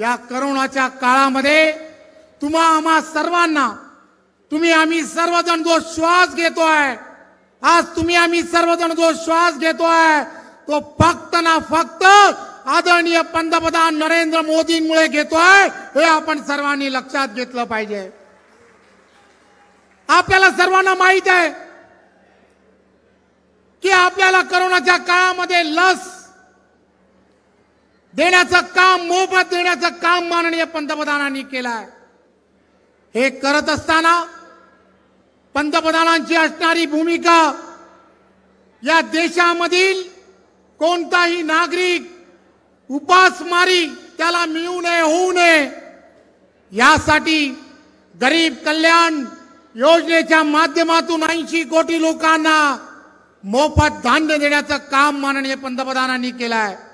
या करोनाच्या काळामध्ये तुम्हा आम्हा सर्वांना तुम्ही आम्ही सर्वजण जो श्वास घेतो आहे आज तुम्ही आम्ही सर्वजण जो श्वास घेतो आहे तो फक्त ना फक्त आदरणीय पंतप्रधान नरेंद्र मोदींमुळे घेतोय हे आपण सर्वांनी लक्षात घेतलं पाहिजे आपल्याला सर्वांना माहित आहे की आपल्याला करोनाच्या काळामध्ये लस देण्याचं काम मोफत देण्याचं काम माननीय पंतप्रधानांनी केलंय हे करत असताना पंतप्रधानांची असणारी भूमिका या देशामधील कोणताही नागरिक उपासमारी त्याला मिळू नये होऊ नये यासाठी गरीब कल्याण योजनेच्या माध्यमातून ऐंशी कोटी लोकांना मोफत धान्य देण्याचं काम माननीय पंतप्रधानांनी केलं आहे